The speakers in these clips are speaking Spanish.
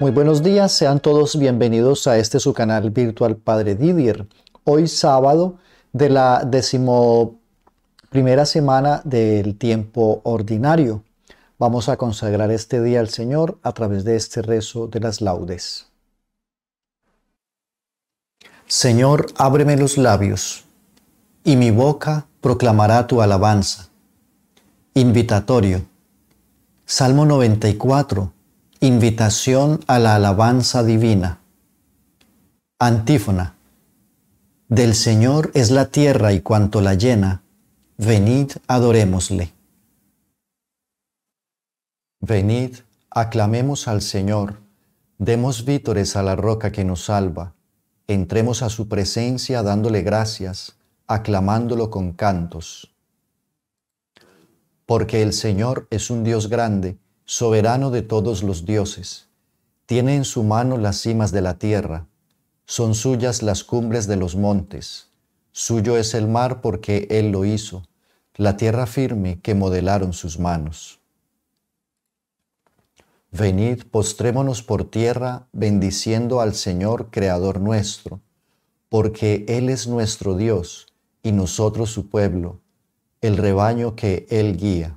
Muy buenos días, sean todos bienvenidos a este su canal virtual Padre Didier. Hoy sábado de la decimoprimera semana del tiempo ordinario. Vamos a consagrar este día al Señor a través de este rezo de las laudes. Señor, ábreme los labios, y mi boca proclamará tu alabanza. Invitatorio. Salmo 94 Invitación a la alabanza divina. Antífona. Del Señor es la tierra y cuanto la llena, venid adorémosle. Venid, aclamemos al Señor, demos vítores a la roca que nos salva, entremos a su presencia dándole gracias, aclamándolo con cantos. Porque el Señor es un Dios grande, soberano de todos los dioses. Tiene en su mano las cimas de la tierra, son suyas las cumbres de los montes, suyo es el mar porque Él lo hizo, la tierra firme que modelaron sus manos. Venid, postrémonos por tierra, bendiciendo al Señor, Creador nuestro, porque Él es nuestro Dios y nosotros su pueblo, el rebaño que Él guía.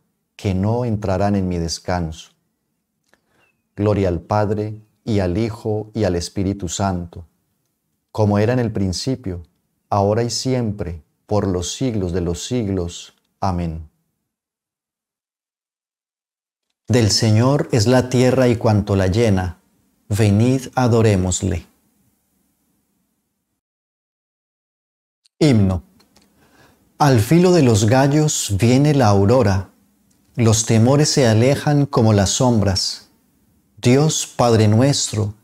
que no entrarán en mi descanso. Gloria al Padre y al Hijo y al Espíritu Santo, como era en el principio, ahora y siempre, por los siglos de los siglos. Amén. Del Señor es la tierra y cuanto la llena, venid adorémosle. Himno. Al filo de los gallos viene la aurora los temores se alejan como las sombras. Dios Padre nuestro,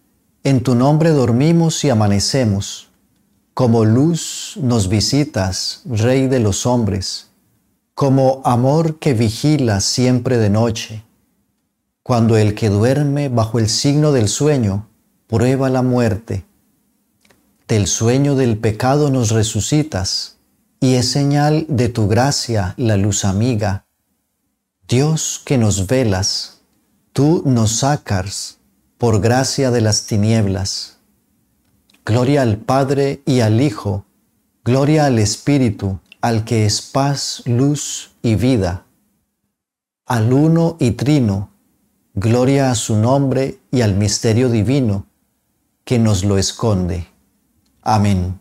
en tu nombre dormimos y amanecemos. Como luz nos visitas, Rey de los hombres, como amor que vigila siempre de noche. Cuando el que duerme bajo el signo del sueño prueba la muerte, del sueño del pecado nos resucitas, y es señal de tu gracia la luz amiga Dios que nos velas, tú nos sacas por gracia de las tinieblas. Gloria al Padre y al Hijo, gloria al Espíritu, al que es paz, luz y vida. Al uno y trino, gloria a su nombre y al misterio divino que nos lo esconde. Amén.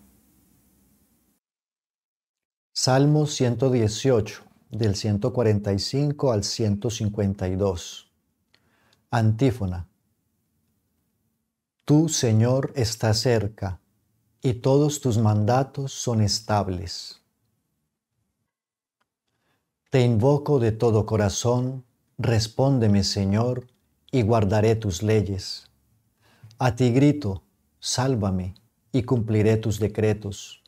Salmo 118 del 145 al 152. Antífona. Tú, Señor, estás cerca, y todos tus mandatos son estables. Te invoco de todo corazón, respóndeme, Señor, y guardaré tus leyes. A ti grito, sálvame, y cumpliré tus decretos.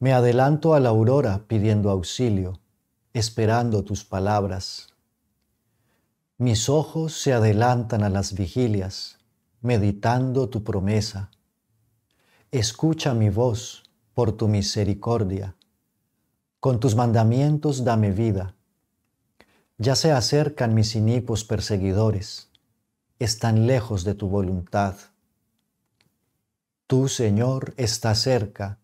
Me adelanto a la aurora pidiendo auxilio esperando tus palabras. Mis ojos se adelantan a las vigilias, meditando tu promesa. Escucha mi voz por tu misericordia. Con tus mandamientos dame vida. Ya se acercan mis inipos perseguidores, están lejos de tu voluntad. Tú, Señor, estás cerca,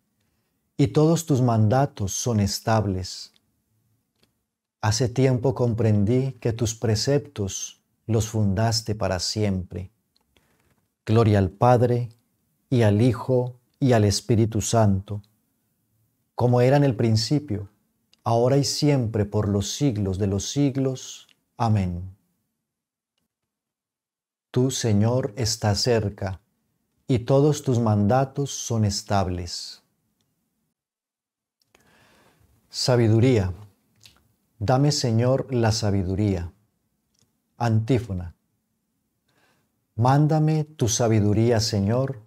y todos tus mandatos son estables. Hace tiempo comprendí que tus preceptos los fundaste para siempre. Gloria al Padre y al Hijo y al Espíritu Santo, como era en el principio, ahora y siempre, por los siglos de los siglos. Amén. Tu Señor, está cerca, y todos tus mandatos son estables. Sabiduría. Dame, Señor, la sabiduría. Antífona. Mándame tu sabiduría, Señor,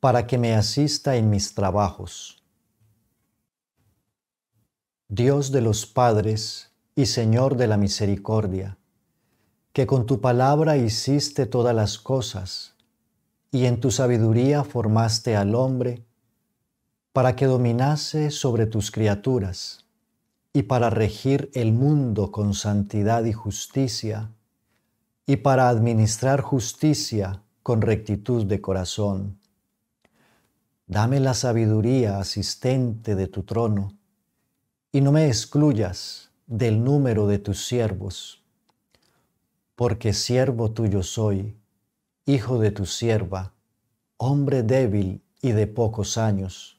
para que me asista en mis trabajos. Dios de los padres y Señor de la misericordia, que con tu palabra hiciste todas las cosas, y en tu sabiduría formaste al hombre, para que dominase sobre tus criaturas y para regir el mundo con santidad y justicia, y para administrar justicia con rectitud de corazón. Dame la sabiduría asistente de tu trono, y no me excluyas del número de tus siervos, porque siervo tuyo soy, hijo de tu sierva, hombre débil y de pocos años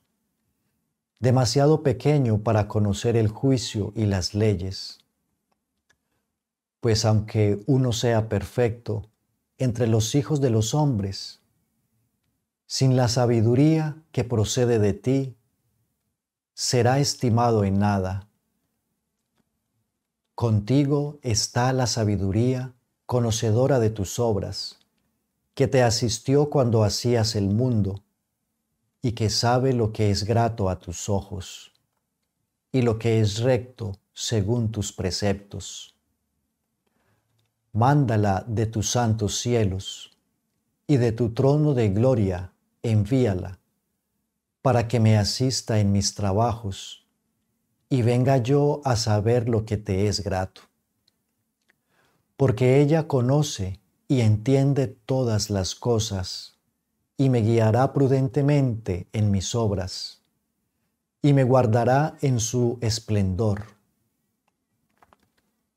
demasiado pequeño para conocer el juicio y las leyes. Pues aunque uno sea perfecto, entre los hijos de los hombres, sin la sabiduría que procede de ti, será estimado en nada. Contigo está la sabiduría conocedora de tus obras, que te asistió cuando hacías el mundo y que sabe lo que es grato a tus ojos y lo que es recto según tus preceptos. Mándala de tus santos cielos y de tu trono de gloria envíala para que me asista en mis trabajos y venga yo a saber lo que te es grato. Porque ella conoce y entiende todas las cosas y me guiará prudentemente en mis obras, y me guardará en su esplendor.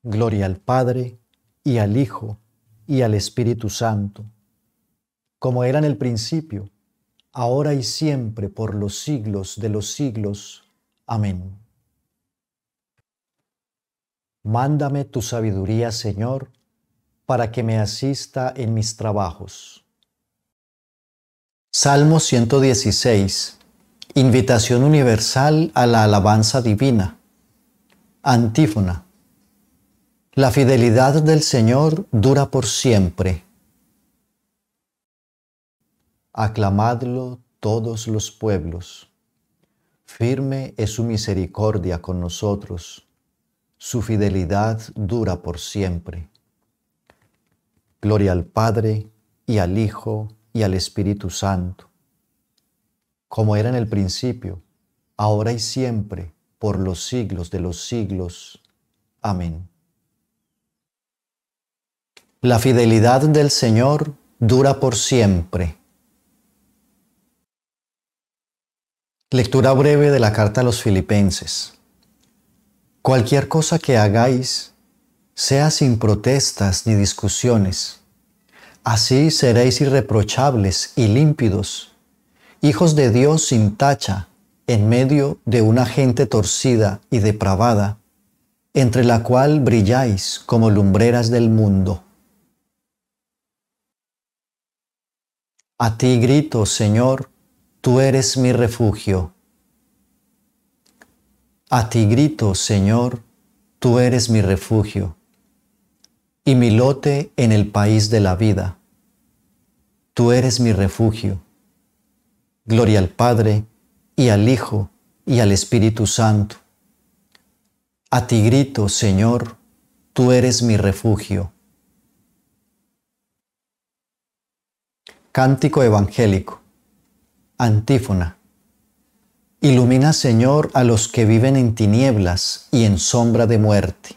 Gloria al Padre, y al Hijo, y al Espíritu Santo, como era en el principio, ahora y siempre, por los siglos de los siglos. Amén. Mándame tu sabiduría, Señor, para que me asista en mis trabajos Salmo 116. Invitación universal a la alabanza divina. Antífona. La fidelidad del Señor dura por siempre. Aclamadlo todos los pueblos. Firme es su misericordia con nosotros. Su fidelidad dura por siempre. Gloria al Padre y al Hijo y al Espíritu Santo, como era en el principio, ahora y siempre, por los siglos de los siglos. Amén. La fidelidad del Señor dura por siempre. Lectura breve de la carta a los filipenses. Cualquier cosa que hagáis, sea sin protestas ni discusiones Así seréis irreprochables y límpidos, hijos de Dios sin tacha, en medio de una gente torcida y depravada, entre la cual brilláis como lumbreras del mundo. A ti grito, Señor, tú eres mi refugio. A ti grito, Señor, tú eres mi refugio y mi lote en el país de la vida. Tú eres mi refugio. Gloria al Padre y al Hijo y al Espíritu Santo. A ti grito, Señor, tú eres mi refugio. Cántico Evangélico. Antífona. Ilumina, Señor, a los que viven en tinieblas y en sombra de muerte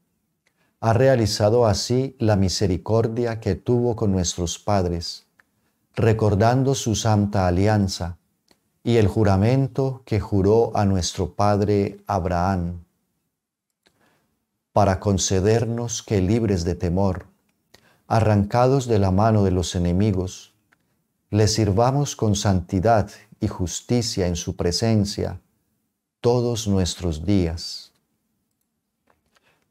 ha realizado así la misericordia que tuvo con nuestros padres, recordando su santa alianza y el juramento que juró a nuestro padre Abraham, para concedernos que libres de temor, arrancados de la mano de los enemigos, le sirvamos con santidad y justicia en su presencia todos nuestros días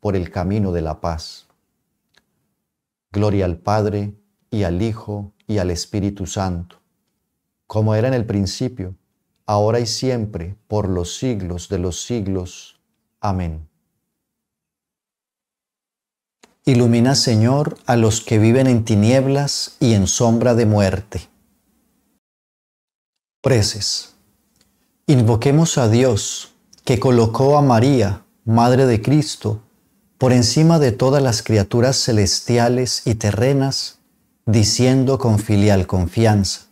por el camino de la paz. Gloria al Padre y al Hijo y al Espíritu Santo, como era en el principio, ahora y siempre, por los siglos de los siglos. Amén. Ilumina, Señor, a los que viven en tinieblas y en sombra de muerte. Preces. Invoquemos a Dios, que colocó a María, Madre de Cristo, por encima de todas las criaturas celestiales y terrenas, diciendo con filial confianza,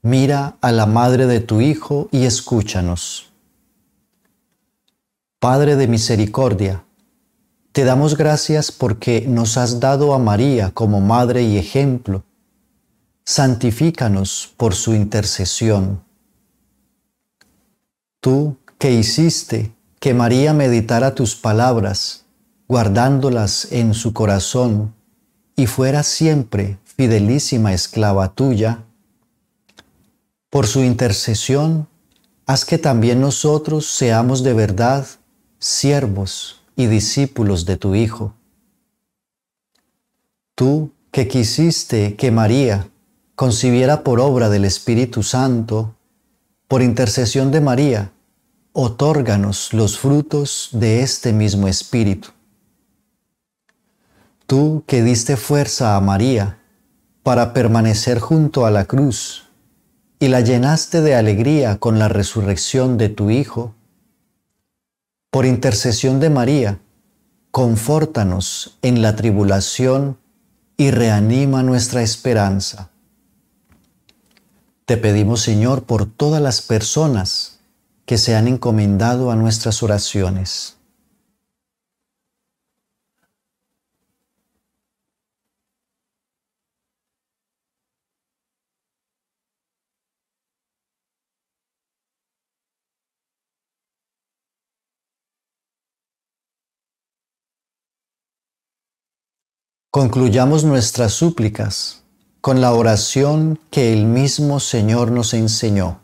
Mira a la madre de tu Hijo y escúchanos. Padre de misericordia, te damos gracias porque nos has dado a María como madre y ejemplo. Santifícanos por su intercesión. Tú que hiciste que María meditara tus palabras, guardándolas en su corazón, y fuera siempre fidelísima esclava tuya. Por su intercesión, haz que también nosotros seamos de verdad siervos y discípulos de tu Hijo. Tú que quisiste que María concibiera por obra del Espíritu Santo, por intercesión de María, otórganos los frutos de este mismo Espíritu. Tú que diste fuerza a María para permanecer junto a la cruz y la llenaste de alegría con la resurrección de tu Hijo, por intercesión de María, confórtanos en la tribulación y reanima nuestra esperanza. Te pedimos, Señor, por todas las personas que se han encomendado a nuestras oraciones. Concluyamos nuestras súplicas con la oración que el mismo Señor nos enseñó.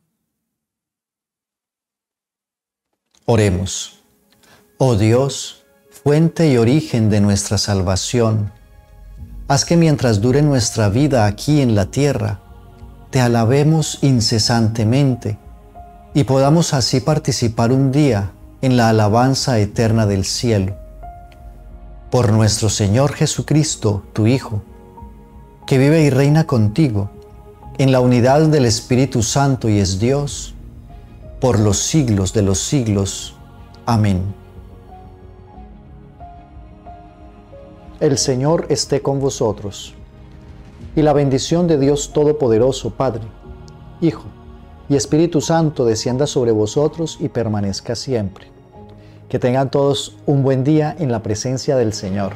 Oremos. Oh Dios, fuente y origen de nuestra salvación, haz que mientras dure nuestra vida aquí en la tierra, te alabemos incesantemente y podamos así participar un día en la alabanza eterna del cielo. Por nuestro Señor Jesucristo, tu Hijo, que vive y reina contigo, en la unidad del Espíritu Santo y es Dios, por los siglos de los siglos. Amén. El Señor esté con vosotros. Y la bendición de Dios Todopoderoso, Padre, Hijo y Espíritu Santo descienda sobre vosotros y permanezca siempre. Que tengan todos un buen día en la presencia del Señor.